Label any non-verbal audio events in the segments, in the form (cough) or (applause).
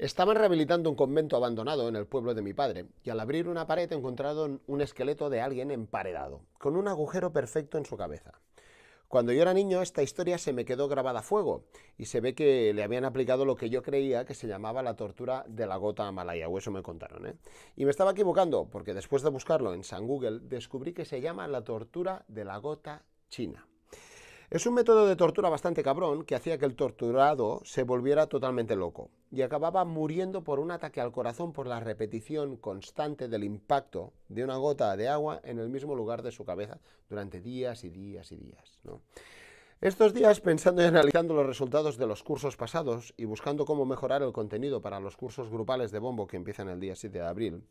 Estaban rehabilitando un convento abandonado en el pueblo de mi padre, y al abrir una pared he encontrado un esqueleto de alguien emparedado, con un agujero perfecto en su cabeza. Cuando yo era niño esta historia se me quedó grabada a fuego, y se ve que le habían aplicado lo que yo creía que se llamaba la tortura de la gota malaya, o eso me contaron, ¿eh? Y me estaba equivocando, porque después de buscarlo en San Google descubrí que se llama la tortura de la gota china. Es un método de tortura bastante cabrón que hacía que el torturado se volviera totalmente loco y acababa muriendo por un ataque al corazón por la repetición constante del impacto de una gota de agua en el mismo lugar de su cabeza durante días y días y días. Estos días, pensando y analizando los resultados de los cursos pasados y buscando cómo mejorar el contenido para los cursos grupales de bombo que empiezan el día 7 de abril,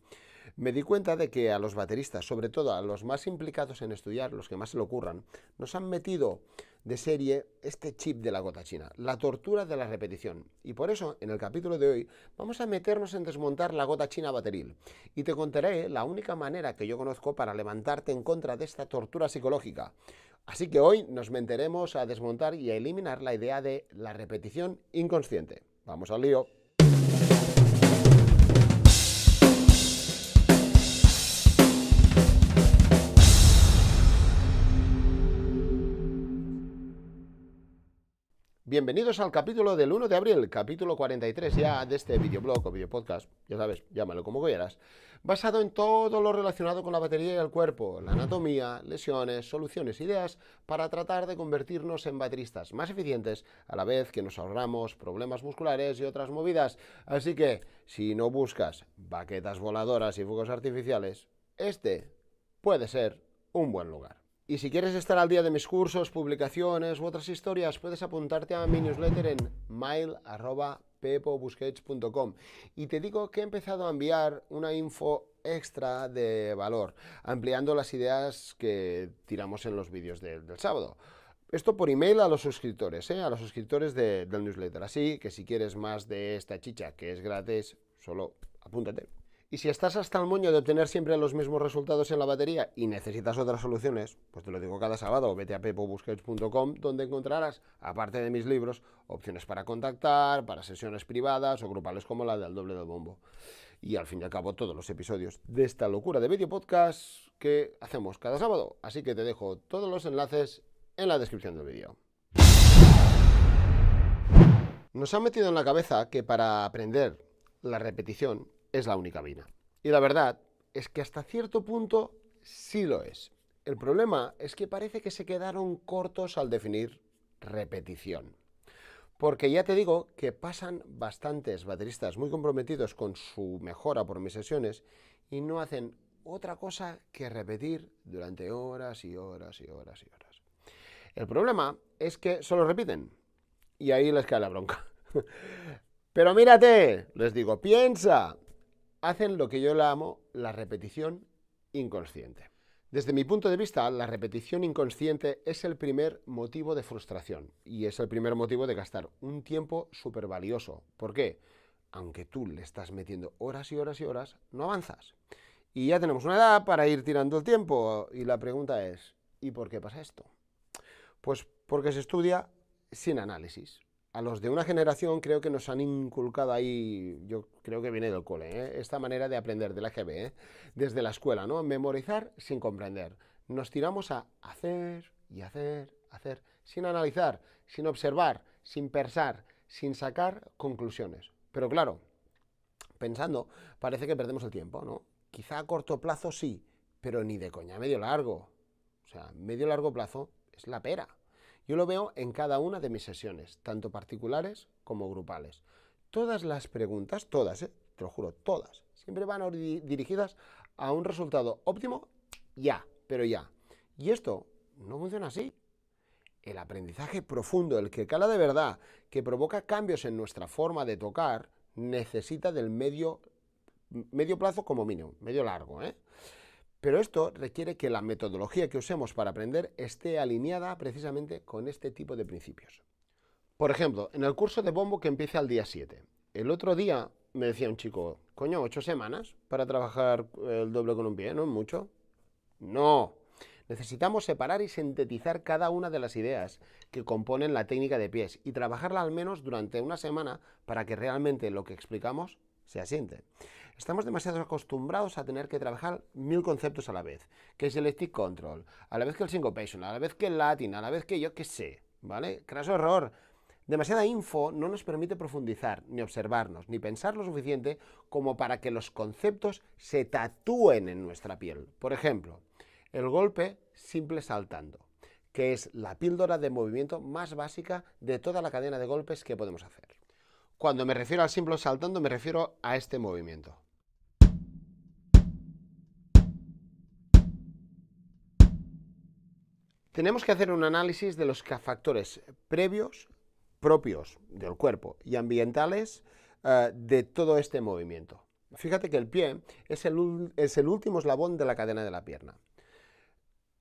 me di cuenta de que a los bateristas, sobre todo a los más implicados en estudiar, los que más se lo ocurran, nos han metido de serie este chip de la gota china, la tortura de la repetición. Y por eso, en el capítulo de hoy, vamos a meternos en desmontar la gota china bateril. Y te contaré la única manera que yo conozco para levantarte en contra de esta tortura psicológica. Así que hoy nos meteremos a desmontar y a eliminar la idea de la repetición inconsciente. Vamos al lío. Bienvenidos al capítulo del 1 de abril, capítulo 43 ya de este videoblog o videopodcast, ya sabes, llámalo como quieras, basado en todo lo relacionado con la batería y el cuerpo, la anatomía, lesiones, soluciones, ideas, para tratar de convertirnos en bateristas más eficientes, a la vez que nos ahorramos problemas musculares y otras movidas. Así que, si no buscas baquetas voladoras y fuegos artificiales, este puede ser un buen lugar. Y si quieres estar al día de mis cursos, publicaciones u otras historias, puedes apuntarte a mi newsletter en mail.pepobusquets.com. Y te digo que he empezado a enviar una info extra de valor, ampliando las ideas que tiramos en los vídeos del sábado. Esto por email a los suscriptores, ¿eh? a los suscriptores del newsletter. Así que si quieres más de esta chicha que es gratis, solo apúntate. Y si estás hasta el moño de obtener siempre los mismos resultados en la batería y necesitas otras soluciones, pues te lo digo cada sábado, vete a pepobusquets.com donde encontrarás, aparte de mis libros, opciones para contactar, para sesiones privadas o grupales como la del doble del bombo. Y al fin y al cabo todos los episodios de esta locura de video podcast que hacemos cada sábado. Así que te dejo todos los enlaces en la descripción del vídeo. Nos ha metido en la cabeza que para aprender la repetición es la única vina Y la verdad es que hasta cierto punto sí lo es. El problema es que parece que se quedaron cortos al definir repetición. Porque ya te digo que pasan bastantes bateristas muy comprometidos con su mejora por mis sesiones y no hacen otra cosa que repetir durante horas y horas y horas y horas. El problema es que solo repiten y ahí les cae la bronca. (laughs) Pero mírate, les digo, piensa, hacen lo que yo la amo la repetición inconsciente. Desde mi punto de vista, la repetición inconsciente es el primer motivo de frustración y es el primer motivo de gastar un tiempo súper valioso. ¿Por qué? Aunque tú le estás metiendo horas y horas y horas, no avanzas. Y ya tenemos una edad para ir tirando el tiempo y la pregunta es, ¿y por qué pasa esto? Pues porque se estudia sin análisis a los de una generación creo que nos han inculcado ahí, yo creo que viene del cole, ¿eh? esta manera de aprender del AGB, ¿eh? desde la escuela, ¿no? Memorizar sin comprender. Nos tiramos a hacer y hacer, hacer, sin analizar, sin observar, sin pensar, sin sacar conclusiones. Pero claro, pensando, parece que perdemos el tiempo, ¿no? Quizá a corto plazo sí, pero ni de coña, medio largo. O sea, medio largo plazo es la pera. Yo lo veo en cada una de mis sesiones, tanto particulares como grupales. Todas las preguntas, todas, ¿eh? te lo juro, todas, siempre van dirigidas a un resultado óptimo ya, pero ya. Y esto no funciona así. El aprendizaje profundo, el que cala de verdad, que provoca cambios en nuestra forma de tocar, necesita del medio, medio plazo como mínimo, medio largo. ¿eh? Pero esto requiere que la metodología que usemos para aprender esté alineada precisamente con este tipo de principios. Por ejemplo, en el curso de bombo que empieza el día 7, el otro día me decía un chico, coño, ocho semanas para trabajar eh, el doble con un pie, ¿no es mucho? No, necesitamos separar y sintetizar cada una de las ideas que componen la técnica de pies y trabajarla al menos durante una semana para que realmente lo que explicamos se asiente. Estamos demasiado acostumbrados a tener que trabajar mil conceptos a la vez, que es el stick Control, a la vez que el Syncopation, a la vez que el Latin, a la vez que yo qué sé, ¿vale? Craso error. Demasiada info no nos permite profundizar, ni observarnos, ni pensar lo suficiente como para que los conceptos se tatúen en nuestra piel. Por ejemplo, el golpe simple saltando, que es la píldora de movimiento más básica de toda la cadena de golpes que podemos hacer. Cuando me refiero al simple saltando me refiero a este movimiento. Tenemos que hacer un análisis de los factores previos, propios del cuerpo y ambientales eh, de todo este movimiento. Fíjate que el pie es el, último eslabón de la cadena de la pierna.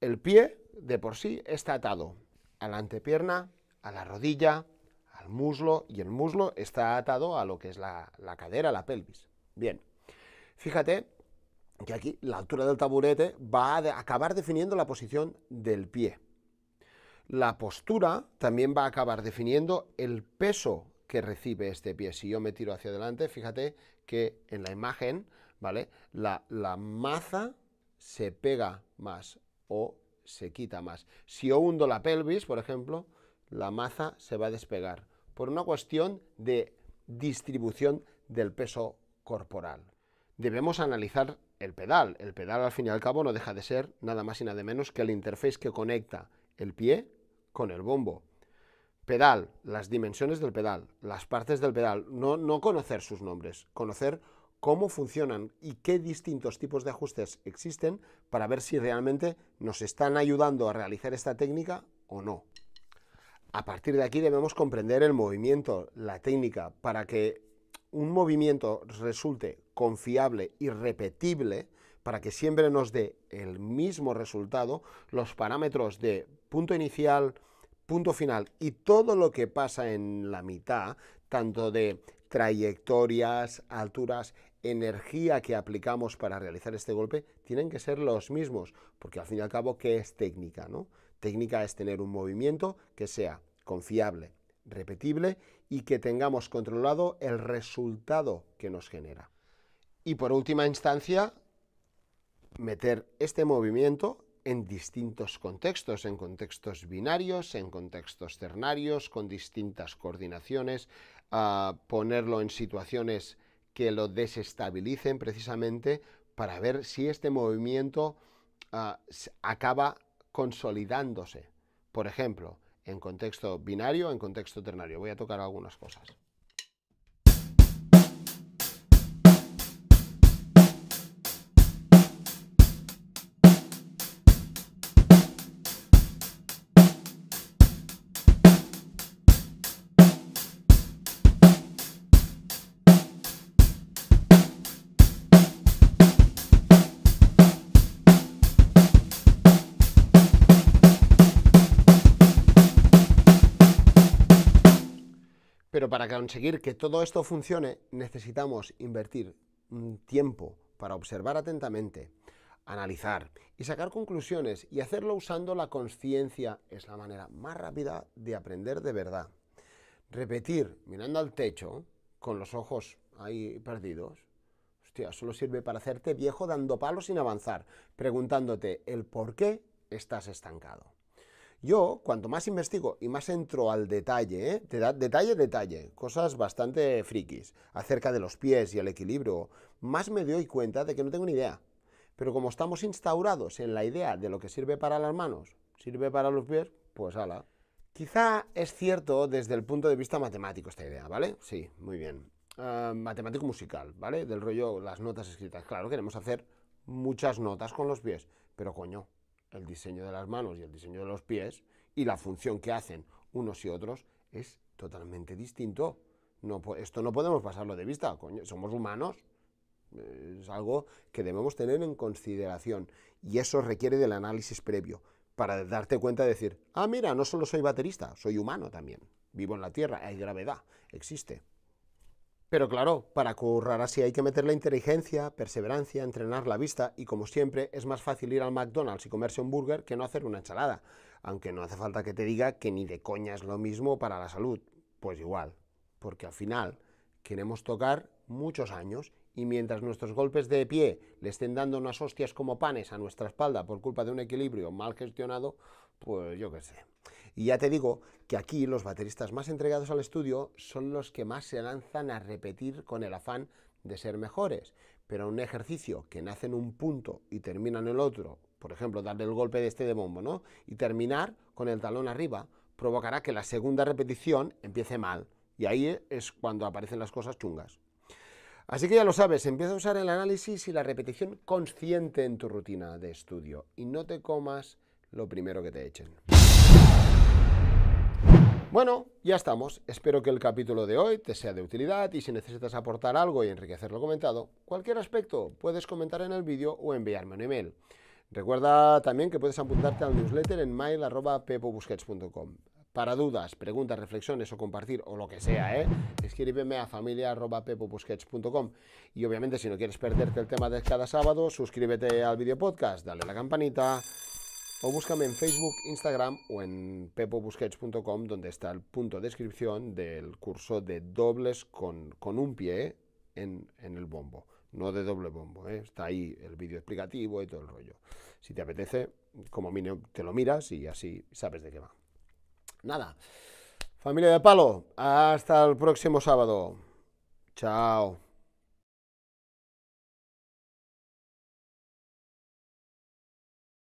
El pie de por sí está atado a la antepierna, a la rodilla, al muslo y el muslo está atado a lo que es la cadera, la pelvis. Bien, fíjate que aquí la altura del taburete va a acabar definiendo la posición del pie. La postura también va a acabar definiendo el peso que recibe este pie. Si yo me tiro hacia adelante, fíjate que en la imagen, ¿vale? La, la maza se pega más o se quita más. Si yo hundo la pelvis, por ejemplo, la maza se va a despegar por una cuestión de distribución del peso corporal debemos analizar el pedal. El pedal al fin y al cabo no deja de ser nada más y nada menos que el interface que conecta el pie con el bombo. Pedal, las dimensiones del pedal, las partes del pedal, no, no conocer sus nombres, conocer cómo funcionan y qué distintos tipos de ajustes existen para ver si realmente nos están ayudando a realizar esta técnica o no. A partir de aquí debemos comprender el movimiento, la técnica, para que un movimiento resulte confiable y repetible, para que siempre nos dé el mismo resultado, los parámetros de punto inicial, punto final y todo lo que pasa en la mitad, tanto de trayectorias, alturas, energía que aplicamos para realizar este golpe, tienen que ser los mismos, porque al fin y al cabo, ¿qué es técnica? No? Técnica es tener un movimiento que sea confiable, repetible y que tengamos controlado el resultado que nos genera. Y por última instancia, meter este movimiento en distintos contextos, en contextos binarios, en contextos ternarios, con distintas coordinaciones, ponerlo en situaciones que lo desestabilicen precisamente para ver si este movimiento acaba consolidándose. Por ejemplo, en contexto binario, en contexto ternario. Voy a tocar algunas cosas. Pero para conseguir que todo esto funcione necesitamos invertir tiempo para observar atentamente, analizar y sacar conclusiones y hacerlo usando la conciencia es la manera más rápida de aprender de verdad. Repetir mirando al techo con los ojos ahí perdidos, hostia, solo sirve para hacerte viejo dando palos sin avanzar, preguntándote el por qué estás estancado. Yo, cuanto más investigo y más entro al detalle, ¿eh? detalle, detalle, cosas bastante frikis, acerca de los pies y el equilibrio, más me doy cuenta de que no tengo ni idea. Pero como estamos instaurados en la idea de lo que sirve para las manos, sirve para los pies, pues ala. Quizá es cierto desde el punto de vista matemático esta idea, ¿vale? Sí, muy bien. Ah, matemático musical, ¿vale? Del rollo las notas escritas. Claro, queremos hacer muchas notas con los pies, pero coño, el diseño de las manos y el diseño de los pies y la función que hacen unos y otros es totalmente distinto. No, esto no podemos pasarlo de vista, somos humanos. Es algo que debemos tener en consideración y eso requiere del análisis previo para darte cuenta de decir, ah, mira, no solo soy baterista, soy humano también, vivo en la Tierra, hay gravedad, existe. Pero claro, para currar así hay que meter la inteligencia, perseverancia, entrenar la vista y como siempre es más fácil ir al McDonald's y comerse un burger que no hacer una ensalada, aunque no hace falta que te diga que ni de coña es lo mismo para la salud, pues igual, porque al final queremos tocar muchos años y mientras nuestros golpes de pie le estén dando unas hostias como panes a nuestra espalda por culpa de un equilibrio mal gestionado, pues yo qué sé. Y ya te digo que aquí los bateristas más entregados al estudio son los que más se lanzan a repetir con el afán de ser mejores, pero un ejercicio que nace en un punto y termina en el otro, por ejemplo, darle el golpe de este de bombo, ¿no? Y terminar con el talón arriba, provocará que la segunda repetición empiece mal. Y ahí es cuando aparecen las cosas chungas. Así que ya lo sabes, empieza a usar el análisis y la repetición consciente en tu rutina de estudio y no te comas lo primero que te echen. Bueno, ya estamos. Espero que el capítulo de hoy te sea de utilidad y si necesitas aportar algo y enriquecer lo comentado, cualquier aspecto, puedes comentar en el vídeo o enviarme un email. Recuerda también que puedes apuntarte al newsletter en mail.pepobusquets.com. Para dudas, preguntas, reflexiones o compartir o lo que sea, ¿eh? escríbeme a familia.pepobusquets.com. Y obviamente, si no quieres perderte el tema de cada sábado, suscríbete al video podcast, dale a la campanita o búscame en Facebook, Instagram o en pepobusquets.com donde está el punto de descripción del curso de dobles con, un pie en, el bombo, no de doble bombo, ¿eh? está ahí el vídeo explicativo y todo el rollo. Si te apetece, como mínimo te lo miras y así sabes de qué va. Nada, familia de palo, hasta el próximo sábado. Chao.